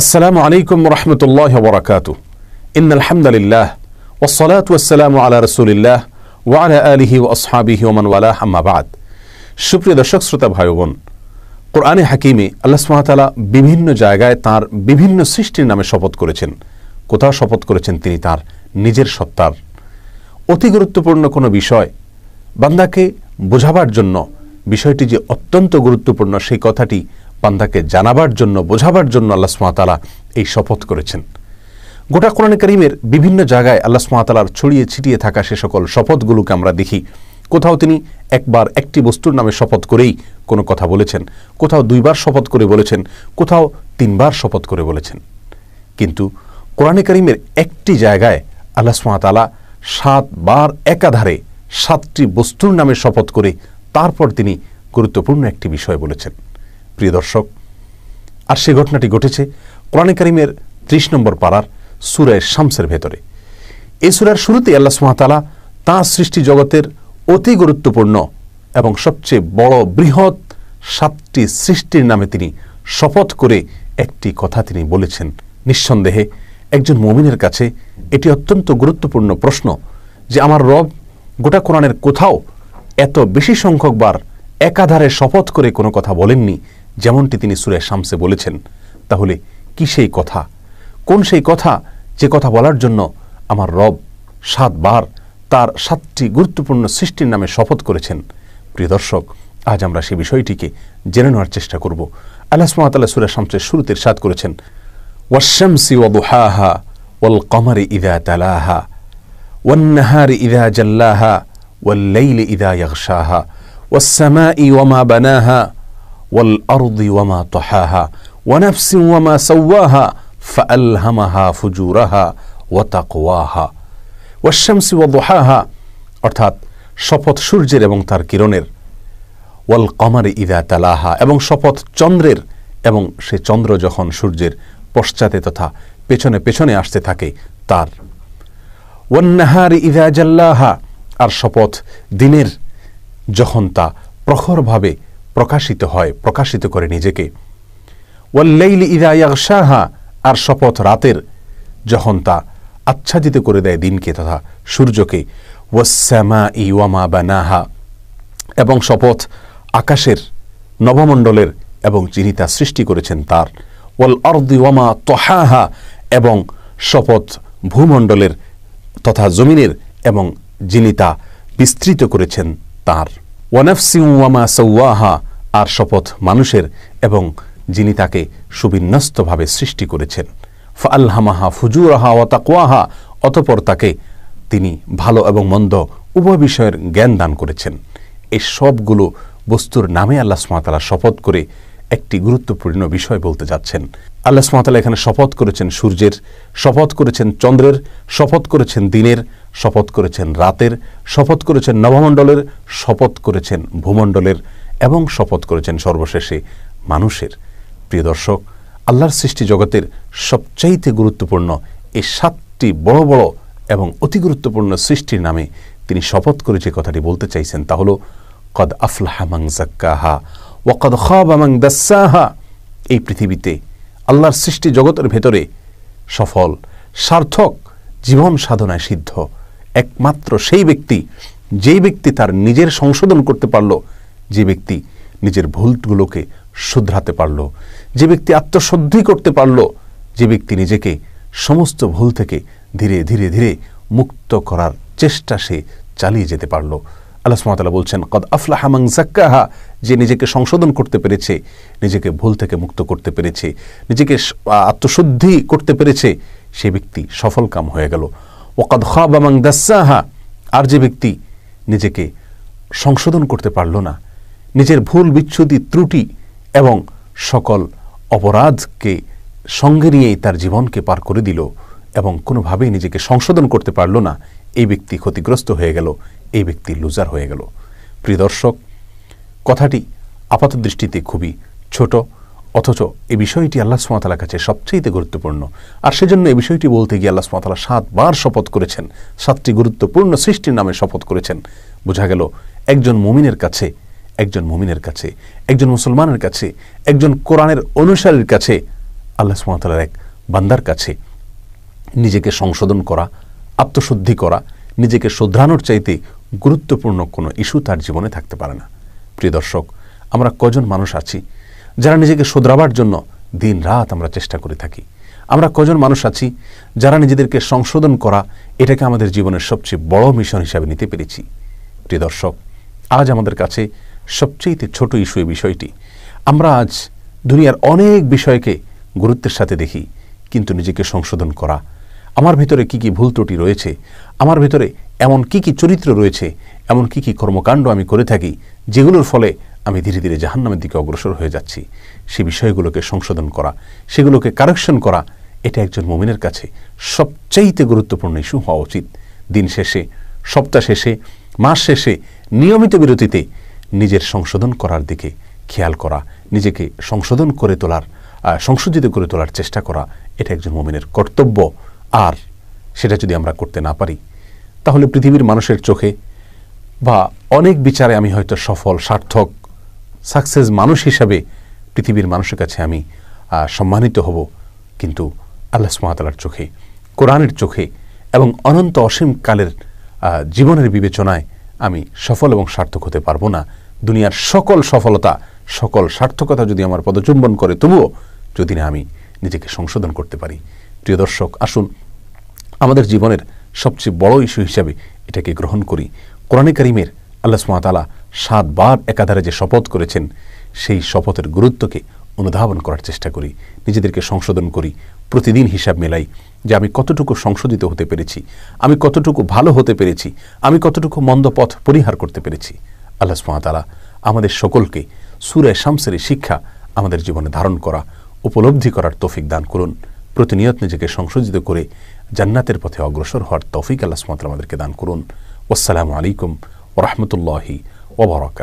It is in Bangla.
আসসালামু আলাইকুম রহমতুল্লাহ বরাকাত ইন আলহামদুলিল্লাহ ওসলাত ওসালাম আলা রসুলিল্লাহ ওয়ালা আলিহি ও আসহাবিহি ওমান ওয়ালা হাম্মাবাদ সুপ্রিয় দর্শক শ্রোতা ভাই বোন কোরআনে হাকিমে আল্লাহ সুহাতালা বিভিন্ন জায়গায় তার বিভিন্ন সৃষ্টির নামে শপথ করেছেন কোথাও শপথ করেছেন তিনি তার নিজের সত্তার অতি গুরুত্বপূর্ণ কোনো বিষয় বান্দাকে বোঝাবার জন্য বিষয়টি যে অত্যন্ত গুরুত্বপূর্ণ সেই কথাটি বান্দাকে জানাবার জন্য বোঝাবার জন্য আল্লাহ সুমাতালা এই শপথ করেছেন গোটা কোরআন করিমের বিভিন্ন জায়গায় আল্লাহ সুমাতালার ছড়িয়ে ছিটিয়ে থাকা সে সকল শপথগুলোকে আমরা দেখি কোথাও তিনি একবার একটি বস্তুর নামে শপথ করেই কোনো কথা বলেছেন কোথাও দুইবার শপথ করে বলেছেন কোথাও তিনবার শপথ করে বলেছেন কিন্তু কোরআনে করিমের একটি জায়গায় আল্লাহ সুমাতালা সাতবার একাধারে সাতটি বস্তুর নামে শপথ করে তারপর তিনি গুরুত্বপূর্ণ একটি বিষয় বলেছেন প্রিয় দর্শক আর সে ঘটনাটি ঘটেছে কোরআনে করিমের ত্রিশ নম্বর পাড়ার সুরায় শামসের ভেতরে এই সুরার শুরুতে আল্লাহ সুমাতালা তাঁর সৃষ্টি জগতের অতি গুরুত্বপূর্ণ এবং সবচেয়ে বড় বৃহৎ সাতটি সৃষ্টির নামে তিনি শপথ করে একটি কথা তিনি বলেছেন নিঃসন্দেহে একজন মমিনের কাছে এটি অত্যন্ত গুরুত্বপূর্ণ প্রশ্ন যে আমার রব গোটা কোরআনের কোথাও এত বেশি সংখ্যক বার একাধারে শপথ করে কোনো কথা বলেননি যেমনটি তিনি সুরে শামসে বলেছেন তাহলে কি সেই কথা কোন সেই কথা যে কথা বলার জন্য আমার রব সাতবার তার সাতটি গুরুত্বপূর্ণ সৃষ্টির নামে শপথ করেছেন প্রিয় দর্শক আজ আমরা সে বিষয়টিকে জেনে নেওয়ার চেষ্টা করব আল্লাহ সুমাতাল্লাহ সুরা শামসের শুরুতে সাত করেছেন ওয়াশামসি ওয়াদুহাহা ওয়াল কমারি ইদা তালাহা والنهار إذا جلاها ইদা إذا يغشاها والسماء وما بناها ওয়াল আরদি ওয়ামা তহাহা ওয়ানাফসি ওয়ামা সওয়াহা ফুজুরাহা ওয়া তাকওয়াহা অর্থাৎ শপথ সূর্যের এবং তার কিরণের ওয়াল কমার ইদা তালাহা এবং শপথ চন্দ্রের এবং সে চন্দ্র যখন সূর্যের পশ্চাতে তথা পেছনে পেছনে আসতে থাকে তার ওয়ান্নাহার ইদা জাল্লাহা আর শপথ দিনের যখন তা প্রখরভাবে প্রকাশিত হয় প্রকাশিত করে নিজেকে ওয়াল্লাইল ইয়াগশাহা আর শপথ রাতের যখন তা আচ্ছাদিত করে দেয় দিনকে তথা সূর্যকে ওয়াসামা ইওয়ামা বানাহা এবং শপথ আকাশের নবমণ্ডলের এবং যিনি তা সৃষ্টি করেছেন তার ওয়াল অর্দি ওয়ামা তহাহা এবং শপথ ভূমণ্ডলের তথা জমিনের এবং যিনি তা বিস্তৃত করেছেন তার সৌয়াহা আর শপথ মানুষের এবং যিনি তাকে সুবিন্যস্তভাবে সৃষ্টি করেছেন ফাল্হামাহা ফুজুরাহা ও তাকুয়াহা অতপর তাকে তিনি ভালো এবং মন্দ উভয় বিষয়ের জ্ঞান দান করেছেন এই সবগুলো বস্তুর নামে আল্লাহ সুমাতালা শপথ করে একটি গুরুত্বপূর্ণ বিষয় বলতে যাচ্ছেন আল্লাহ সুমাতালা এখানে শপথ করেছেন সূর্যের শপথ করেছেন চন্দ্রের শপথ করেছেন দিনের শপথ করেছেন রাতের শপথ করেছেন নবমণ্ডলের শপথ করেছেন ভূমণ্ডলের এবং শপথ করেছেন সর্বশেষে মানুষের প্রিয় দর্শক আল্লাহর সৃষ্টি জগতের সবচাইতে গুরুত্বপূর্ণ এই সাতটি বড় বড় এবং অতি গুরুত্বপূর্ণ সৃষ্টির নামে তিনি শপথ করে যে কথাটি বলতে চাইছেন তা হল কদ আফলাহা মাংজাক্কাহা ওয়াকাদ খাব আমাং দাসাহা এই পৃথিবীতে আল্লাহর সৃষ্টি জগতের ভেতরে সফল সার্থক জীবন সাধনায় সিদ্ধ একমাত্র সেই ব্যক্তি যেই ব্যক্তি তার নিজের সংশোধন করতে পারল যে ব্যক্তি নিজের ভুলগুলোকে শুধরাতে পারল যে ব্যক্তি আত্মশুদ্ধি করতে পারল যে ব্যক্তি নিজেকে সমস্ত ভুল থেকে ধীরে ধীরে ধীরে মুক্ত করার চেষ্টা সে চালিয়ে যেতে পারলো আল্লাহ সুমাতালা বলছেন কদ আফলাহা মাং জাক্কাহা যে নিজেকে সংশোধন করতে পেরেছে নিজেকে ভুল থেকে মুক্ত করতে পেরেছে নিজেকে আত্মশুদ্ধি করতে পেরেছে সে ব্যক্তি সফল কাম হয়ে গেল ওকাদ খাবা মাং দাসাহা আর যে ব্যক্তি নিজেকে সংশোধন করতে পারল না নিজের ভুল বিচ্ছুদি ত্রুটি এবং সকল অপরাধকে সঙ্গে নিয়েই তার জীবনকে পার করে দিল এবং কোনোভাবেই নিজেকে সংশোধন করতে পারল না এই ব্যক্তি ক্ষতিগ্রস্ত হয়ে গেল এই ব্যক্তি লুজার হয়ে গেল প্রিয় দর্শক কথাটি আপাত দৃষ্টিতে খুবই ছোট অথচ এ বিষয়টি আল্লাহ সুমাতালার কাছে সবচেয়ে গুরুত্বপূর্ণ আর সেজন্য এ বিষয়টি বলতে গিয়ে আল্লাহ সুমাতালা সাতবার শপথ করেছেন সাতটি গুরুত্বপূর্ণ সৃষ্টির নামে শপথ করেছেন বোঝা গেল একজন মুমিনের কাছে একজন মুমিনের কাছে একজন মুসলমানের কাছে একজন কোরআনের অনুসারীর কাছে আল্লাহ সুমাতালার এক বান্দার কাছে নিজেকে সংশোধন করা আত্মশুদ্ধি করা নিজেকে শোধরানোর চাইতে গুরুত্বপূর্ণ কোনো ইস্যু তার জীবনে থাকতে পারে না প্রিয় দর্শক আমরা কজন মানুষ আছি যারা নিজেকে শোধরাবার জন্য দিন রাত আমরা চেষ্টা করে থাকি আমরা কজন মানুষ আছি যারা নিজেদেরকে সংশোধন করা এটাকে আমাদের জীবনের সবচেয়ে বড় মিশন হিসাবে নিতে পেরেছি প্রিয় দর্শক আজ আমাদের কাছে সবচেয়ে ছোট ইস্যু এই বিষয়টি আমরা আজ দুনিয়ার অনেক বিষয়কে গুরুত্বের সাথে দেখি কিন্তু নিজেকে সংশোধন করা আমার ভিতরে কি কি ভুল ত্রুটি রয়েছে আমার ভিতরে এমন কি কি চরিত্র রয়েছে এমন কি কি কর্মকাণ্ড আমি করে থাকি যেগুলোর ফলে আমি ধীরে ধীরে জাহান্নামের দিকে অগ্রসর হয়ে যাচ্ছি সে বিষয়গুলোকে সংশোধন করা সেগুলোকে কারেকশন করা এটা একজন মোমিনের কাছে সবচেয়েতে গুরুত্বপূর্ণ ইস্যু হওয়া উচিত দিন শেষে সপ্তাহ শেষে মাস শেষে নিয়মিত বিরতিতে নিজের সংশোধন করার দিকে খেয়াল করা নিজেকে সংশোধন করে তোলার সংশোধিত করে তোলার চেষ্টা করা এটা একজন মোমিনের কর্তব্য আর সেটা যদি আমরা করতে না পারি তাহলে পৃথিবীর মানুষের চোখে বা অনেক বিচারে আমি হয়তো সফল সার্থক সাকসেস মানুষ হিসাবে পৃথিবীর মানুষের কাছে আমি সম্মানিত হব কিন্তু আল্লাহ সুমাতালার চোখে কোরআনের চোখে এবং অনন্ত অসীম কালের জীবনের বিবেচনায় আমি সফল এবং সার্থক হতে পারবো না দুনিয়ার সকল সফলতা সকল সার্থকতা যদি আমার পদচুম্বন করে তবুও যদি না আমি নিজেকে সংশোধন করতে পারি প্রিয় দর্শক আসুন আমাদের জীবনের সবচেয়ে বড় ইস্যু হিসাবে এটাকে গ্রহণ করি কোরআনে করিমের আল্লাহ সুমাতালা সাতবার একাধারে যে শপথ করেছেন সেই শপথের গুরুত্বকে অনুধাবন করার চেষ্টা করি নিজেদেরকে সংশোধন করি প্রতিদিন হিসাব মেলাই যে আমি কতটুকু সংশোধিত হতে পেরেছি আমি কতটুকু ভালো হতে পেরেছি আমি কতটুকু মন্দ পথ পরিহার করতে পেরেছি আল্লাহ সুমাতালা আমাদের সকলকে সুরে শামসের শিক্ষা আমাদের জীবনে ধারণ করা উপলব্ধি করার তৌফিক দান করুন প্রতিনিয়ত নিজেকে সংশোধিত করে জান্নাতের পথে অগ্রসর হওয়ার তৌফিক আল্লাহ আমাদেরকে দান করুন আসসালামু আলাইকুম ওরহমতুল্লাহি ওবরাকা